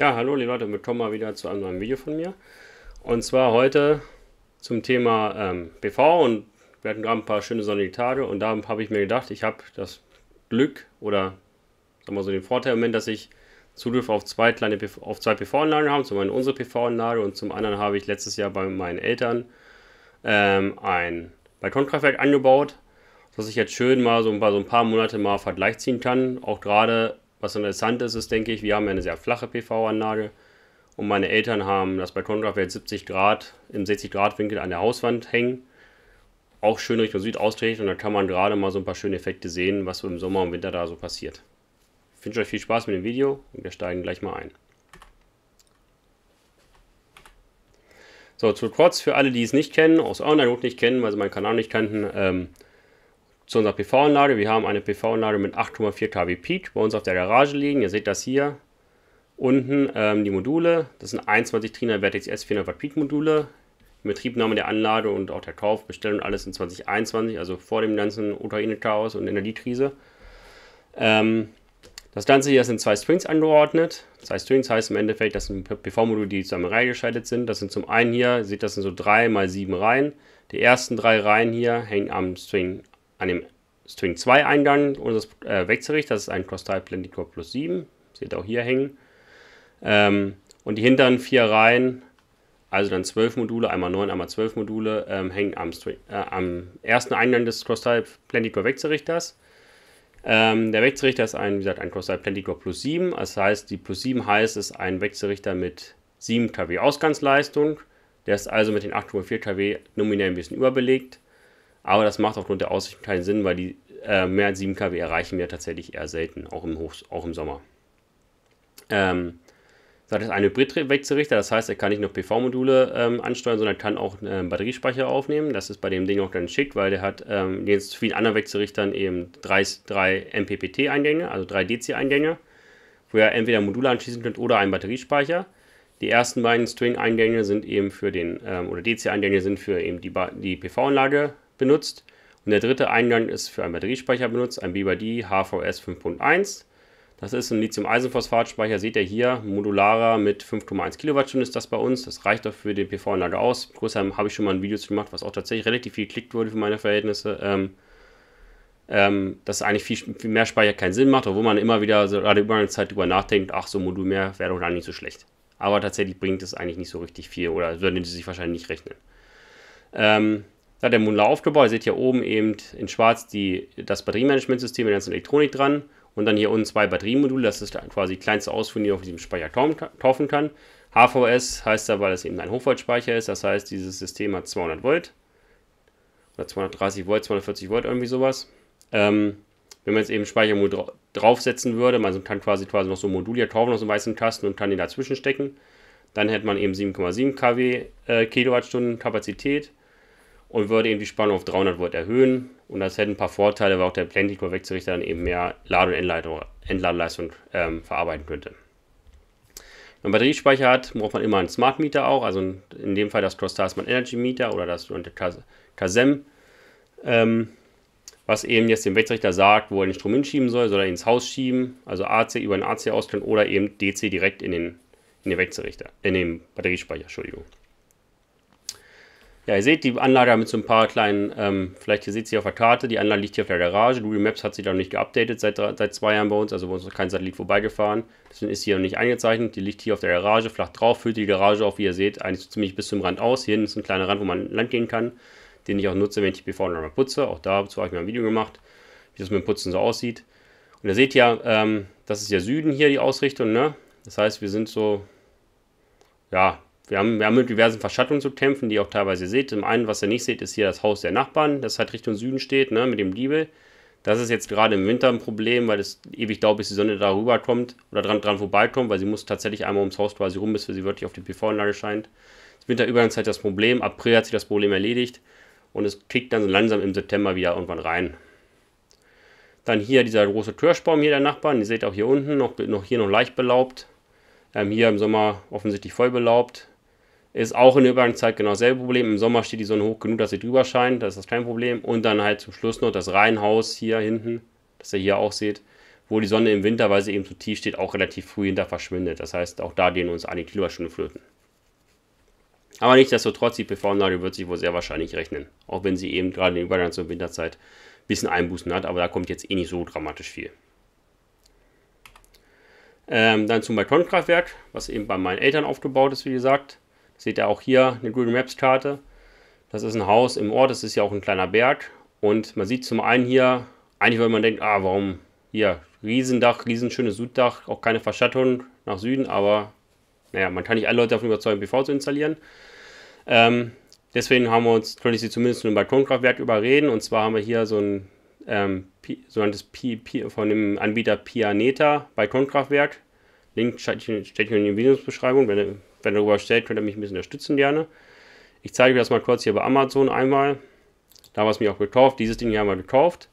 Ja, hallo liebe Leute, willkommen mal wieder zu einem neuen Video von mir. Und zwar heute zum Thema ähm, BV und wir hatten gerade ein paar schöne sonnige Tage und da habe ich mir gedacht, ich habe das Glück oder sagen wir so den Vorteil im Moment, dass ich Zugriff auf zwei kleine PV, auf zwei PV-Anlagen habe, zum einen unsere PV-Anlage und zum anderen habe ich letztes Jahr bei meinen Eltern ähm, ein Balkonkraftwerk angebaut, dass ich jetzt schön mal so ein paar, so ein paar Monate mal Vergleich ziehen kann, auch gerade was interessant ist, ist, denke ich, wir haben eine sehr flache PV-Anlage und meine Eltern haben das bei Balkonkraftwerk 70 Grad im 60 Grad Winkel an der Hauswand hängen. Auch schön Richtung Süd ausgerichtet und da kann man gerade mal so ein paar schöne Effekte sehen, was so im Sommer und Winter da so passiert. Ich wünsche euch viel Spaß mit dem Video und wir steigen gleich mal ein. So, zu kurz für alle, die es nicht kennen, aus irgendeiner Not nicht kennen, weil sie meinen Kanal nicht kannten. Ähm, zu unserer PV-Anlage. Wir haben eine PV-Anlage mit 8,4 kW Peak bei uns auf der Garage liegen. Ihr seht das hier unten, ähm, die Module. Das sind 21 Trina Vertex S400 Watt Peak Module. Die Betriebnahme der Anlage und auch der Kauf, Bestellung, alles in 2021, also vor dem ganzen Ukraine-Chaos und Energiekrise. Ähm, das Ganze hier sind zwei Strings angeordnet. Zwei Strings heißt im Endeffekt, das sind PV-Module, die zusammen reingeschaltet sind. Das sind zum einen hier, ihr seht, das sind so drei mal sieben Reihen. Die ersten drei Reihen hier hängen am String an dem String 2 Eingang unseres äh, Wechselrichters, das ist ein Cross-Type Lendicore plus 7, seht ihr auch hier hängen. Ähm, und die hinteren vier Reihen, also dann 12 Module, einmal 9, einmal 12 Module, ähm, hängen am, String, äh, am, ersten Eingang des Cross-Type Lendicore Wechselrichters. Ähm, der Wechselrichter ist ein, wie gesagt, ein Cross-Type Lendicore plus 7, das heißt, die plus 7 heißt, es ist ein Wechselrichter mit 7 kW Ausgangsleistung. Der ist also mit den 8,4 kW nominell ein bisschen überbelegt. Aber das macht aufgrund der Aussichten keinen Sinn, weil die äh, mehr als 7 kW erreichen wir tatsächlich eher selten, auch im, Hoch, auch im Sommer. Ähm, das ist ein Hybridwechselrichter, das heißt, er kann nicht nur PV-Module ähm, ansteuern, sondern kann auch einen ähm, Batteriespeicher aufnehmen. Das ist bei dem Ding auch ganz schick, weil der hat ähm, jetzt vielen anderen Wechselrichtern eben drei, drei MPPT-Eingänge, also drei DC-Eingänge, wo ihr entweder Module anschließen könnt oder einen Batteriespeicher. Die ersten beiden String-Eingänge sind eben für den, ähm, oder DC-Eingänge sind für eben die, die PV-Anlage benutzt. Und der dritte Eingang ist für einen Batteriespeicher benutzt, ein BYD HVS 5.1. Das ist ein Lithium-Eisenphosphat-Speicher, seht ihr hier, modularer mit 5,1 Kilowattstunden ist das bei uns. Das reicht doch für die PV-Anlage aus. Großheim habe ich schon mal ein Video zu gemacht, was auch tatsächlich relativ viel geklickt wurde für meine Verhältnisse. Ähm, ähm, dass eigentlich viel, viel, mehr Speicher keinen Sinn macht, obwohl man immer wieder so, gerade über eine Zeit drüber nachdenkt, ach, so ein Modul mehr wäre doch gar nicht so schlecht. Aber tatsächlich bringt es eigentlich nicht so richtig viel oder würden sie sich wahrscheinlich nicht rechnen. Ähm, da hat der Moonla aufgebaut. Ihr seht hier oben eben in schwarz die, das Batteriemanagementsystem mit der ganzen Elektronik dran. Und dann hier unten zwei Batteriemodule. Das ist quasi die kleinste Ausführung, die ihr auf diesem Speicher kaufen kann. HVS heißt da, weil es eben ein Hochvoltspeicher ist. Das heißt, dieses System hat 200 Volt. Oder 230 Volt, 240 Volt, irgendwie sowas. Ähm, wenn man jetzt eben Speichermodul dra draufsetzen würde, man kann quasi, quasi noch so ein Modul hier kaufen aus einem weißen Kasten und kann den dazwischen stecken. Dann hätte man eben 7,7 kW äh, Kilowattstunden Kapazität und würde eben die Spannung auf 300 Volt erhöhen. Und das hätte ein paar Vorteile, weil auch der Plenty-Korrektorichter core dann eben mehr Lade- und Entladeleistung ähm, verarbeiten könnte. Wenn man Batteriespeicher hat, braucht man immer einen Smart Meter auch, also in dem Fall das Cross-Tasman Energy Meter oder das KASEM, ähm, was eben jetzt dem Wechselrichter sagt, wo er den Strom hinschieben soll, soll er ins Haus schieben, also AC über den AC auskönnen oder eben DC direkt in den, in den Wechselrichter, in den Batteriespeicher, Entschuldigung. Ja, ihr seht die Anlage mit so ein paar kleinen, ähm, vielleicht ihr seht sie auf der Karte, die Anlage liegt hier auf der Garage. Google Maps hat sie noch nicht geupdatet seit, seit zwei Jahren bei uns, also bei uns ist kein Satellit vorbeigefahren. Deswegen ist sie noch nicht eingezeichnet. Die liegt hier auf der Garage, flach drauf, füllt die Garage auch, wie ihr seht, eigentlich so ziemlich bis zum Rand aus. Hier hinten ist ein kleiner Rand, wo man Land gehen kann, den ich auch nutze, wenn ich die PV nochmal putze. Auch dazu habe ich mal ein Video gemacht, wie das mit dem Putzen so aussieht. Und ihr seht ja, ähm, das ist ja Süden hier die Ausrichtung, ne? Das heißt, wir sind so, ja, wir haben, wir haben mit diversen Verschattungen zu kämpfen, die ihr auch teilweise seht. Zum einen, was ihr nicht seht, ist hier das Haus der Nachbarn, das halt Richtung Süden steht, ne, mit dem Giebel. Das ist jetzt gerade im Winter ein Problem, weil es ewig dauert, bis die Sonne da rüberkommt oder dran, dran vorbeikommt, weil sie muss tatsächlich einmal ums Haus quasi rum, bis sie wirklich auf die PV-Anlage scheint. Das Winterübergangszeit halt das Problem, April hat sich das Problem erledigt und es kickt dann so langsam im September wieder irgendwann rein. Dann hier dieser große Kirschbaum hier der Nachbarn, ihr seht auch hier unten, noch, noch hier noch leicht belaubt. Ähm, hier im Sommer offensichtlich voll belaubt. Ist auch in der Übergangszeit genau dasselbe Problem. Im Sommer steht die Sonne hoch genug, dass sie drüber scheint. Das ist das kein Problem. Und dann halt zum Schluss noch das Reihenhaus hier hinten, das ihr hier auch seht, wo die Sonne im Winter, weil sie eben zu tief steht, auch relativ früh hinter verschwindet. Das heißt, auch da gehen uns einige Kilowattstunden flöten. Aber nichtsdestotrotz, die PV-Anlage wird sich wohl sehr wahrscheinlich rechnen. Auch wenn sie eben gerade in der Übergangs- und Winterzeit ein bisschen Einbußen hat. Aber da kommt jetzt eh nicht so dramatisch viel. Ähm, dann zum Balkonkraftwerk, was eben bei meinen Eltern aufgebaut ist, wie gesagt. Seht ihr auch hier eine Google Maps Karte. Das ist ein Haus im Ort, das ist ja auch ein kleiner Berg. Und man sieht zum einen hier, eigentlich weil man denkt, ah, warum hier, Riesendach, riesenschönes Süddach, auch keine Verschattung nach Süden, aber naja, man kann nicht alle Leute davon überzeugen, PV zu installieren. Ähm, deswegen haben wir uns, konnte ich sie zumindest mit einem Balkonkraftwerk überreden. Und zwar haben wir hier so ein ähm, sogenanntes P, P, von dem Anbieter Pianeta Balkonkraftwerk. Link stecke ich in die Videobeschreibung, wenn ihr wenn ihr darüber stellt, könnt ihr mich ein bisschen unterstützen gerne. Ich zeige euch das mal kurz hier bei Amazon einmal. Da haben wir es mir auch gekauft. Dieses Ding hier haben wir gekauft.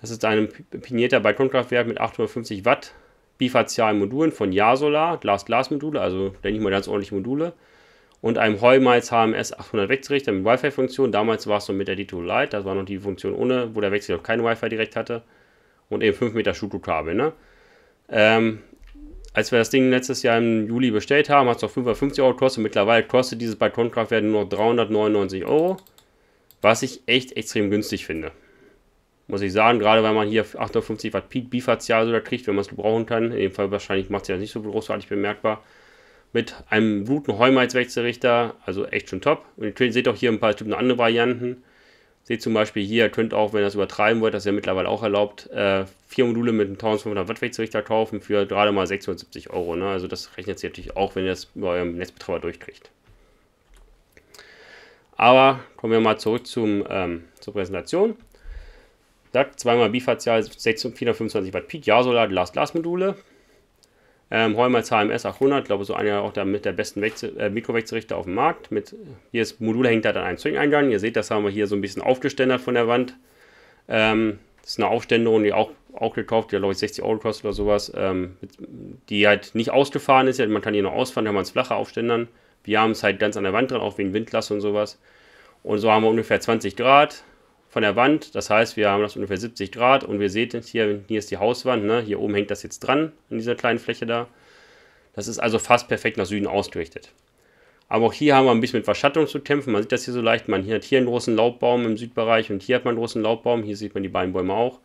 Das ist ein pinierter Balkonkraftwerk mit 850 Watt bifazialen Modulen von Yasolar, Glas-Glas-Module, also denke ich mal ganz ordentliche Module. Und einem Heumals HMS 800 Wechselrichter mit Wi-Fi-Funktion. Damals war es so mit der Dito Lite, das war noch die Funktion ohne, wo der Wechsel noch kein Wi-Fi direkt hatte. Und eben 5 Meter Schuko-Kabel. Ne? Ähm, als wir das Ding letztes Jahr im Juli bestellt haben, hat es noch 550 Euro gekostet. Mittlerweile kostet dieses Balkonkraftwerk nur noch 399 Euro, was ich echt extrem günstig finde. Muss ich sagen, gerade weil man hier 850 Watt Peak Bifazial sogar kriegt, wenn man es gebrauchen kann. In dem Fall wahrscheinlich macht es ja nicht so großartig bemerkbar. Mit einem guten Heumalzwechselrichter, also echt schon top. Und ihr seht auch hier ein paar Typen andere Varianten. Seht zum Beispiel hier, ihr könnt auch, wenn ihr das übertreiben wollt, das ist ja mittlerweile auch erlaubt, äh, vier Module mit einem 1500 Watt Wechselrichter kaufen für gerade mal 670 Euro. Ne? Also das rechnet sich natürlich auch, wenn ihr das bei eurem Netzbetreiber durchkriegt. Aber kommen wir mal zurück zum, ähm, zur Präsentation. Sagt zweimal bifazial 425 Watt Peak, Ja-Solar, Glas-Glas-Module. Ähm, Heumalzheim S800, glaube so einer auch der, mit der besten Wechsel, äh, Mikrowechselrichter auf dem Markt. Mit, hier ist Modul hängt da halt an einem Zwingeingang. Ihr seht, das haben wir hier so ein bisschen aufgeständert von der Wand. Ähm, das ist eine Aufständerung, die auch, auch gekauft, die glaube ich 60 Euro kostet oder sowas. Ähm, die halt nicht ausgefahren ist, man kann hier noch ausfahren, kann man es flacher aufständern. Wir haben es halt ganz an der Wand dran, auch wegen Windlast und sowas. Und so haben wir ungefähr 20 Grad von der Wand. Das heißt, wir haben das ungefähr 70 Grad und wir sehen jetzt hier, hier ist die Hauswand, ne? hier oben hängt das jetzt dran, in dieser kleinen Fläche da. Das ist also fast perfekt nach Süden ausgerichtet. Aber auch hier haben wir ein bisschen mit Verschattung zu kämpfen. Man sieht das hier so leicht. Man hier hat hier einen großen Laubbaum im Südbereich und hier hat man einen großen Laubbaum. Hier sieht man die beiden Bäume auch.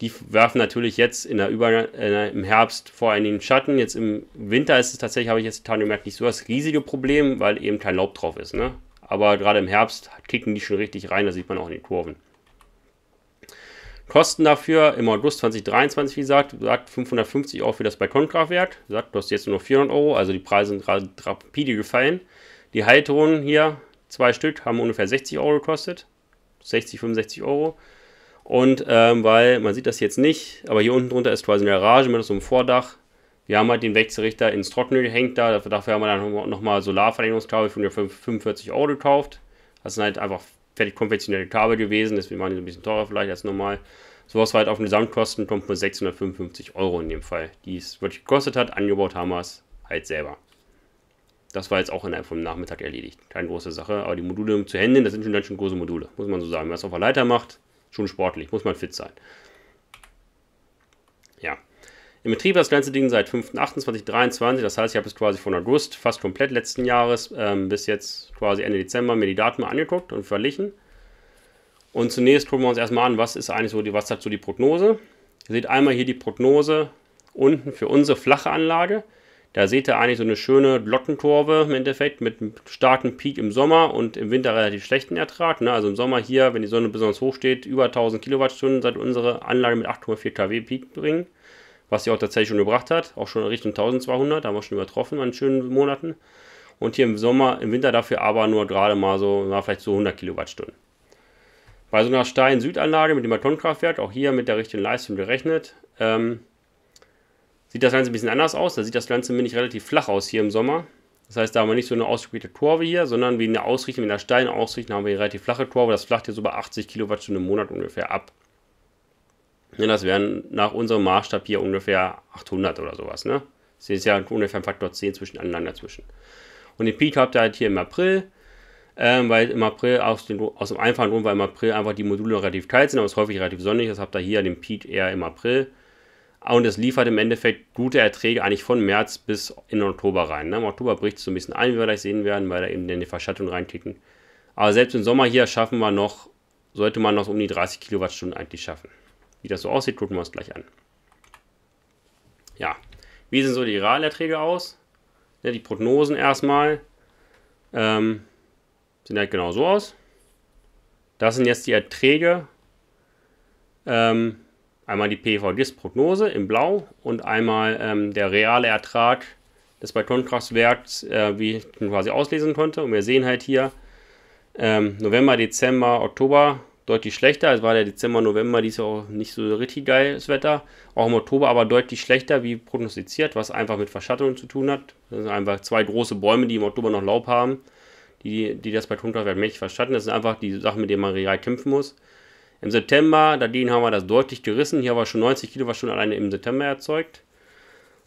Die werfen natürlich jetzt in der Über äh, im Herbst vor allen Dingen Schatten. Jetzt im Winter ist es tatsächlich, habe ich jetzt getan, gemerkt, nicht so das riesige Problem, weil eben kein Laub drauf ist. Ne? aber gerade im Herbst kicken die schon richtig rein, das sieht man auch in den Kurven. Kosten dafür im August 2023, wie gesagt, sagt 550 Euro für das Balkonkraftwerk, sagt, du hast jetzt nur noch 400 Euro, also die Preise sind gerade rapide gefallen. Die Halterungen hier, zwei Stück, haben ungefähr 60 Euro gekostet, 60, 65 Euro. Und ähm, weil, man sieht das jetzt nicht, aber hier unten drunter ist quasi eine Garage mit so einem Vordach, wir haben halt den Wechselrichter ins Trockene gehängt da. Dafür haben wir dann nochmal Solarverlängerungskabel für 45 Euro gekauft. Das sind halt einfach fertig konventionelle Kabel gewesen. Deswegen waren die so ein bisschen teurer vielleicht als normal. Sowas war halt auf den Gesamtkosten kommt nur 655 Euro in dem Fall, die es wirklich gekostet hat. Angebaut haben wir es halt selber. Das war jetzt auch innerhalb vom Nachmittag erledigt. Keine große Sache, aber die Module zu händeln, das sind schon ganz schön große Module, muss man so sagen. Wer es auf der Leiter macht, schon sportlich, muss man fit sein. Ja. Im Betrieb das ganze Ding seit 5.8.2023, das heißt, ich habe es quasi von August, fast komplett letzten Jahres, ähm, bis jetzt quasi Ende Dezember mir die Daten mal angeguckt und verglichen. Und zunächst gucken wir uns erstmal an, was ist eigentlich so die, was sagt die Prognose. Ihr seht einmal hier die Prognose unten für unsere flache Anlage. Da seht ihr eigentlich so eine schöne Glockenkurve im Endeffekt mit einem starken Peak im Sommer und im Winter relativ schlechten Ertrag. Ne? Also im Sommer hier, wenn die Sonne besonders hoch steht, über 1000 Kilowattstunden seit unsere Anlage mit 8,4 kW Peak bringen was sie auch tatsächlich schon gebracht hat, auch schon Richtung 1200, da haben wir schon übertroffen an schönen Monaten. Und hier im Sommer, im Winter dafür aber nur gerade mal so, na, vielleicht so 100 Kilowattstunden. Bei so einer steilen Südanlage mit dem Atomkraftwerk, auch hier mit der richtigen Leistung gerechnet, ähm, sieht das Ganze ein bisschen anders aus. Da sieht das Ganze, nämlich relativ flach aus hier im Sommer. Das heißt, da haben wir nicht so eine ausgeprägte Kurve hier, sondern wie der Ausrichtung, mit der steilen Ausrichtung haben wir hier relativ flache Kurve. Das flacht hier so bei 80 Kilowattstunden im Monat ungefähr ab. Ne, das wären nach unserem Maßstab hier ungefähr 800 oder sowas. Ne? Das ist ja ungefähr ein Faktor 10 zwischeneinander zwischen. Und den Peak habt ihr halt hier im April, ähm, weil im April aus dem, aus dem einfachen Grund, weil im April einfach die Module relativ kalt sind, aber es ist häufig relativ sonnig das habt ihr hier den Peak eher im April. Und es liefert im Endeffekt gute Erträge eigentlich von März bis in Oktober rein. Ne? Im Oktober bricht es so ein bisschen ein, wie wir gleich sehen werden, weil da eben dann die Verschattung reinkicken. Aber selbst im Sommer hier schaffen wir noch, sollte man noch um die 30 Kilowattstunden eigentlich schaffen. Wie das so aussieht, gucken wir uns gleich an. Ja, wie sehen so die Realerträge aus? Ja, ne, die Prognosen erstmal ähm, sehen halt genau so aus. Das sind jetzt die Erträge. Ähm, einmal die pv dis prognose in Blau und einmal ähm, der reale Ertrag des Balkonkraftwerks, äh, wie ich quasi auslesen konnte. Und wir sehen halt hier ähm, November, Dezember, Oktober deutlich schlechter. Es war der Dezember, November, dies Jahr auch nicht so richtig geiles Wetter. Auch im Oktober aber deutlich schlechter, wie prognostiziert, was einfach mit Verschattung zu tun hat. Das sind einfach zwei große Bäume, die im Oktober noch Laub haben, die, die das bei Tonkraftwerk mächtig verschatten. Das sind einfach die Sachen, mit denen man real kämpfen muss. Im September, dagegen haben wir das deutlich gerissen. Hier haben wir schon 90 Kilowattstunden alleine im September erzeugt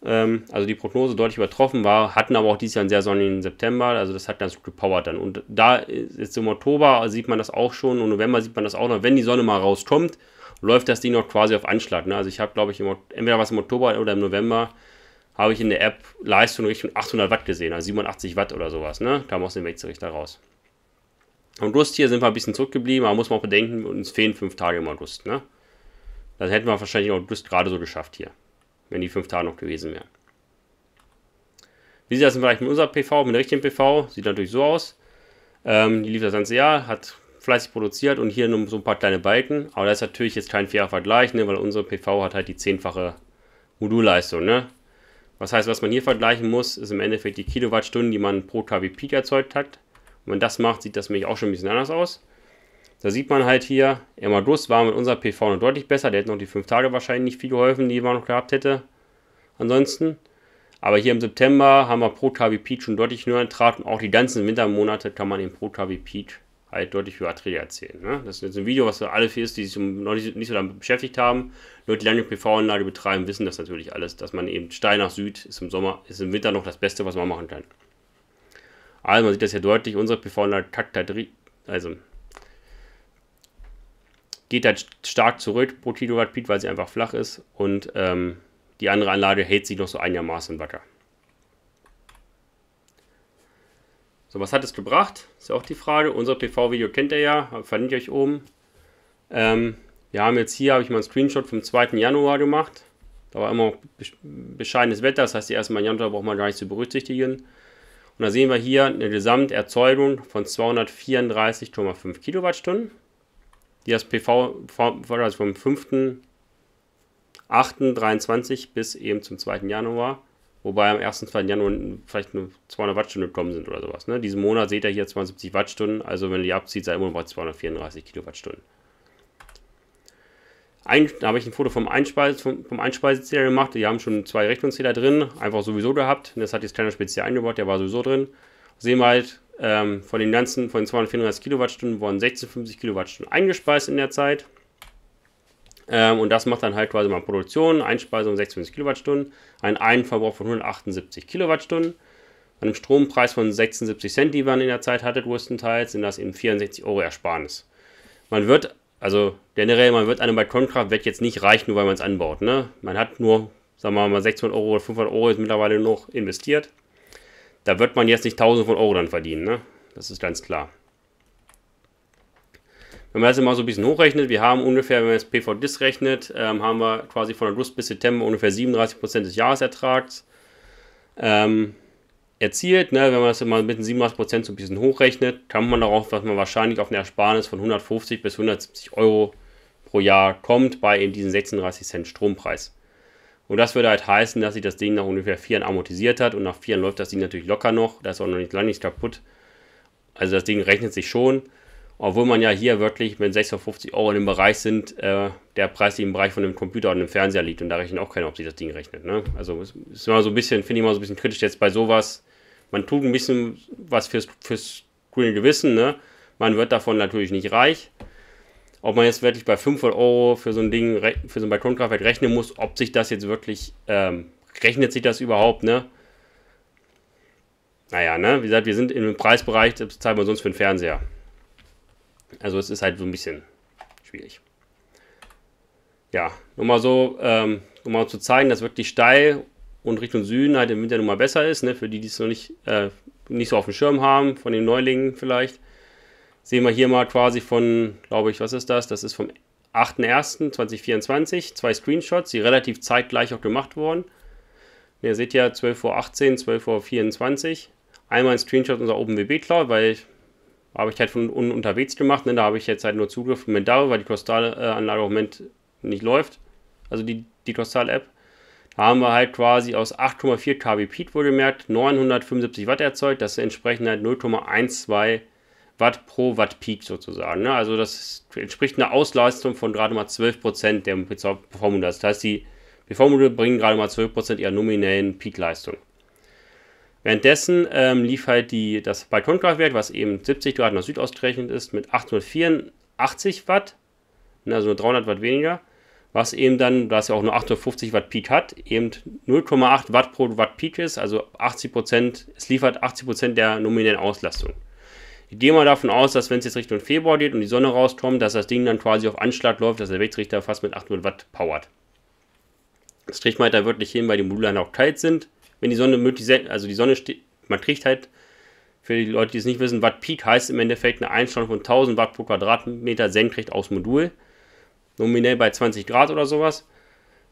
ähm, also die Prognose deutlich übertroffen war, hatten aber auch dieses Jahr einen sehr sonnigen September, also das hat ganz gut gepowert dann. Und da ist jetzt im Oktober sieht man das auch schon und November sieht man das auch noch, wenn die Sonne mal rauskommt, läuft das Ding noch quasi auf Anschlag. Ne? Also ich habe, glaube ich, im, entweder was im Oktober oder im November habe ich in der App Leistung Richtung 800 Watt gesehen, also 87 Watt oder sowas, ne? kam aus dem Wechselrichter raus. Am Rust hier sind wir ein bisschen zurückgeblieben, aber muss man auch bedenken, uns fehlen fünf Tage im August. Ne? Dann hätten wir wahrscheinlich auch August gerade so geschafft hier wenn die fünf Tage noch gewesen wären. Wie sieht das im Vergleich mit unserer PV, mit der richtigen PV? Sieht natürlich so aus. Ähm, die lief das ganze Jahr, hat fleißig produziert und hier nur so ein paar kleine Balken. Aber das ist natürlich jetzt kein fairer Vergleich, ne, weil unsere PV hat halt die zehnfache Modulleistung. Ne? Was heißt, was man hier vergleichen muss, ist im Endeffekt die Kilowattstunden, die man pro KW Peak erzeugt hat. Und wenn man das macht, sieht das nämlich auch schon ein bisschen anders aus. Da sieht man halt hier, Ermadus war mit unserer PV noch deutlich besser. Der hätte noch die 5 Tage wahrscheinlich nicht viel geholfen, die man noch gehabt hätte. Ansonsten. Aber hier im September haben wir pro KW Peach schon deutlich höher Nitrat und auch die ganzen Wintermonate kann man den pro KW Peach halt deutlich höher Träger erzählen. Ne? Das ist jetzt ein Video, was für alle ist, die sich noch nicht, nicht so damit beschäftigt haben. Leute, die lange PV-Anlage betreiben, wissen das natürlich alles, dass man eben steil nach Süd ist im Sommer, ist im Winter noch das Beste, was man machen kann. Also man sieht das ja deutlich, unsere PV-Anlage takt, halt also geht halt stark zurück pro Kilowatt Peak, weil sie einfach flach ist und ähm, die andere Anlage hält sich noch so einigermaßen wacker. So, was hat es gebracht? Ist ja auch die Frage. Unser PV-Video kennt ihr ja, verlinke ich euch oben. Ähm, wir haben jetzt hier, habe ich mal einen Screenshot vom 2. Januar gemacht. Da war immer bescheidenes Wetter, das heißt, die ersten Mal Januar braucht man gar nicht zu berücksichtigen. Und da sehen wir hier eine Gesamterzeugung von 234,5 Kilowattstunden die das PV also vom 5.8.23 bis eben zum 2. Januar, wobei am 1. 2. Januar vielleicht nur 200 Wattstunden gekommen sind oder sowas. Ne? Diesen Monat seht ihr hier 72 Wattstunden, also wenn ihr die abzieht, seid ihr immer noch bei 234 Kilowattstunden. Ein, da habe ich ein Foto vom, Einspeise, vom, vom Einspeisezähler gemacht. Die haben schon zwei Rechnungszähler drin, einfach sowieso gehabt. das hat jetzt keiner speziell eingebaut, der war sowieso drin. Sehen wir halt, ähm, von den ganzen, von 234 Kilowattstunden wurden 1650 Kilowattstunden eingespeist in der Zeit. Ähm, und das macht dann halt quasi mal Produktion, Einspeisung 56 Kilowattstunden, einen Einverbrauch von 178 Kilowattstunden. An einem Strompreis von 76 Cent, die man in der Zeit hatte, größtenteils, sind das eben 64 Euro Ersparnis. Man wird, also generell, man wird eine Balkonkraftwerk jetzt nicht reichen, nur weil man es anbaut. Ne? Man hat nur, sagen wir mal, 600 Euro oder 500 Euro ist mittlerweile noch investiert. Da wird man jetzt nicht tausend von Euro dann verdienen, ne? Das ist ganz klar. Wenn man das immer so ein bisschen hochrechnet, wir haben ungefähr, wenn man jetzt PV-Dis rechnet, ähm, haben wir quasi von August bis September ungefähr 37% des Jahresertrags ähm, erzielt. Ne? Wenn man das immer mit den 37% so ein bisschen hochrechnet, kann man darauf, dass man wahrscheinlich auf eine Ersparnis von 150 bis 170 Euro pro Jahr kommt bei eben diesen 36 Cent Strompreis. Und das würde halt heißen, dass sich das Ding nach ungefähr vier Jahren amortisiert hat und nach vier Jahren läuft das Ding natürlich locker noch. Da ist auch noch nicht lange nichts kaputt. Also das Ding rechnet sich schon. Obwohl man ja hier wirklich mit 650 Euro in dem Bereich sind, äh, der Preis im Bereich von einem Computer und einem Fernseher liegt. Und da rechnen auch keiner, ob sich das Ding rechnet. Ne? Also ist immer so ein bisschen, finde ich mal so ein bisschen kritisch jetzt bei sowas. Man tut ein bisschen was fürs, fürs grüne Gewissen. Ne? Man wird davon natürlich nicht reich ob man jetzt wirklich bei 500 Euro für so ein Ding, für so ein Balkonkraftwerk rechnen muss, ob sich das jetzt wirklich, ähm, rechnet sich das überhaupt, ne? Naja, ne? Wie gesagt, wir sind im Preisbereich, das zahlen wir sonst für den Fernseher. Also es ist halt so ein bisschen schwierig. Ja, nur mal so, ähm, um mal zu zeigen, dass wirklich steil und Richtung Süden halt im Winter nun mal besser ist, ne? Für die, die es noch nicht, äh, nicht so auf dem Schirm haben, von den Neulingen vielleicht sehen wir hier mal quasi von, glaube ich, was ist das? Das ist vom 8.01.2024, zwei Screenshots, die relativ zeitgleich auch gemacht wurden. Ihr seht ja 12.18 Uhr, 12.24 Uhr. Einmal ein Screenshot unserer OpenWB Cloud, weil habe ich halt von un unterwegs gemacht. Ne? Da habe ich jetzt halt nur Zugriff mit darüber, weil die Kostalanlage im Moment nicht läuft. Also die, die Crostal-App. Da haben wir halt quasi aus 8,4 kW Peak wohlgemerkt 975 Watt erzeugt. Das entsprechend halt 0,12 Watt pro Watt Peak sozusagen. Ne? Also das entspricht einer Ausleistung von gerade mal 12% der pv Das heißt, die pv bringen gerade mal 12% ihrer nominellen Peak-Leistung. Währenddessen ähm, lief halt die, das Balkonkraftwerk, was eben 70 Grad nach Süd ausgerechnet ist, mit 884 Watt, ne, also nur 300 Watt weniger, was eben dann, da es ja auch nur 850 Watt Peak hat, eben 0,8 Watt pro Watt Peak ist, also 80 Prozent, es liefert 80 Prozent der nominellen Auslastung. Ich gehe mal davon aus, dass wenn es jetzt Richtung Februar geht und die Sonne rauskommt, dass das Ding dann quasi auf Anschlag läuft, dass der Wechselrichter fast mit 800 Watt powert. Das kriegt man halt da wirklich hin, weil die Module dann auch kalt sind. Wenn die Sonne möglich, also die Sonne steht, man kriegt halt, für die Leute, die es nicht wissen, Watt Peak heißt im Endeffekt eine Einstellung von 1000 Watt pro Quadratmeter senkrecht aus Modul. Nominell bei 20 Grad oder sowas.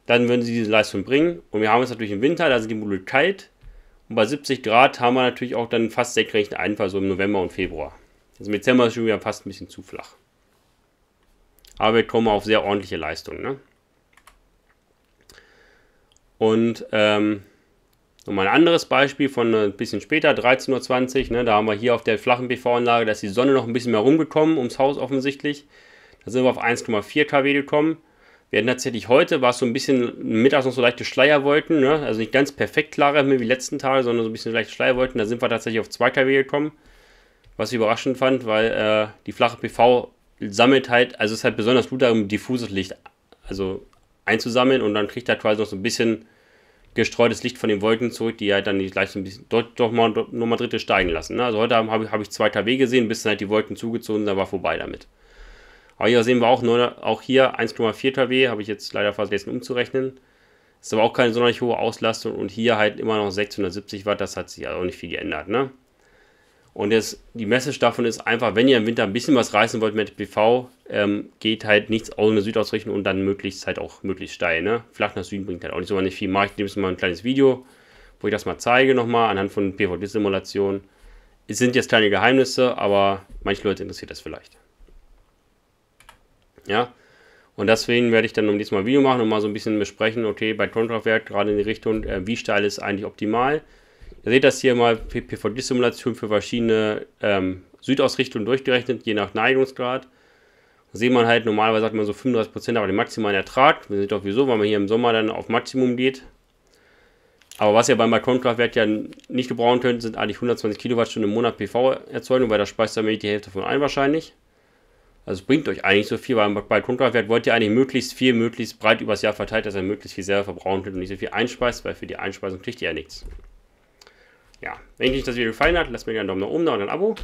Dann würden sie diese Leistung bringen. Und wir haben es natürlich im Winter, da sind die Module kalt und bei 70 Grad haben wir natürlich auch dann fast senkrechten Einfall, so im November und Februar. Also im Dezember ist schon wieder fast ein bisschen zu flach. Aber wir kommen auf sehr ordentliche Leistungen. Ne? Und ähm, nochmal ein anderes Beispiel von äh, ein bisschen später, 13.20 Uhr. Ne, da haben wir hier auf der flachen PV-Anlage, da ist die Sonne noch ein bisschen mehr rumgekommen, ums Haus offensichtlich. Da sind wir auf 1,4 kW gekommen. Wir hatten tatsächlich heute, war es so ein bisschen mittags noch so leichte Schleierwolken, ne? also nicht ganz perfekt klarer Himmel wie letzten Tage, sondern so ein bisschen leichte Schleierwolken. Da sind wir tatsächlich auf 2 kW gekommen, was ich überraschend fand, weil äh, die flache PV sammelt halt, also ist halt besonders gut um diffuses Licht also einzusammeln und dann kriegt er quasi noch so ein bisschen gestreutes Licht von den Wolken zurück, die halt dann die gleich so ein bisschen doch, doch mal nochmal Dritte steigen lassen. Ne? Also heute habe hab ich 2 kW gesehen, bis dann halt die Wolken zugezogen, dann war vorbei damit. Aber hier sehen wir auch, nur, auch hier 1,4 kW, habe ich jetzt leider vergessen umzurechnen. Ist aber auch keine sonderlich hohe Auslastung und hier halt immer noch 670 Watt, das hat sich also auch nicht viel geändert. Ne? Und jetzt, die Message davon ist einfach, wenn ihr im Winter ein bisschen was reißen wollt mit PV, ähm, geht halt nichts ohne Süd ausrichten und dann möglichst halt auch möglichst steil. Ne? Flach nach Süden bringt halt auch nicht so nicht viel. Mache ich demnächst mal ein kleines Video, wo ich das mal zeige nochmal anhand von PVD-Simulationen. Es sind jetzt kleine Geheimnisse, aber manche Leute interessiert das vielleicht. Ja. Und deswegen werde ich dann um diesmal ein Video machen und mal so ein bisschen besprechen, okay, bei Tonkraftwerk gerade in die Richtung, äh, wie steil ist eigentlich optimal. Ihr seht das hier mal, PVD-Simulation für verschiedene ähm, Südausrichtungen durchgerechnet, je nach Neigungsgrad. Da sieht man halt, normalerweise sagt man so 35%, aber den maximalen Ertrag, wir sind doch wieso, weil man hier im Sommer dann auf Maximum geht. Aber was ihr beim Balkonkraftwerk ja nicht gebrauchen könnt, sind eigentlich 120 Kilowattstunden im Monat PV-Erzeugung, weil da speist ihr nämlich die Hälfte von ein wahrscheinlich. Also es bringt euch eigentlich so viel, weil bei Grundkraftwerk wollt ihr eigentlich möglichst viel, möglichst breit übers Jahr verteilt, dass ihr möglichst viel selber verbrauchen könnt und nicht so viel einspeist, weil für die Einspeisung kriegt ihr ja nichts. Ja, wenn euch das Video gefallen hat, lasst mir gerne einen Daumen nach oben da und ein Abo.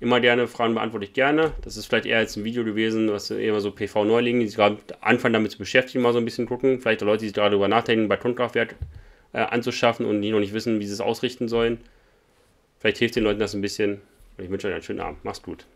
Immer gerne, Fragen beantworte ich gerne. Das ist vielleicht eher jetzt ein Video gewesen, was immer so PV-Neulingen, die sich gerade anfangen damit zu beschäftigen, mal so ein bisschen gucken. Vielleicht auch Leute, die sich gerade darüber nachdenken, bei Grundkraftwerk äh, anzuschaffen und die noch nicht wissen, wie sie es ausrichten sollen. Vielleicht hilft den Leuten das ein bisschen. Und ich wünsche euch einen schönen Abend. Macht's gut.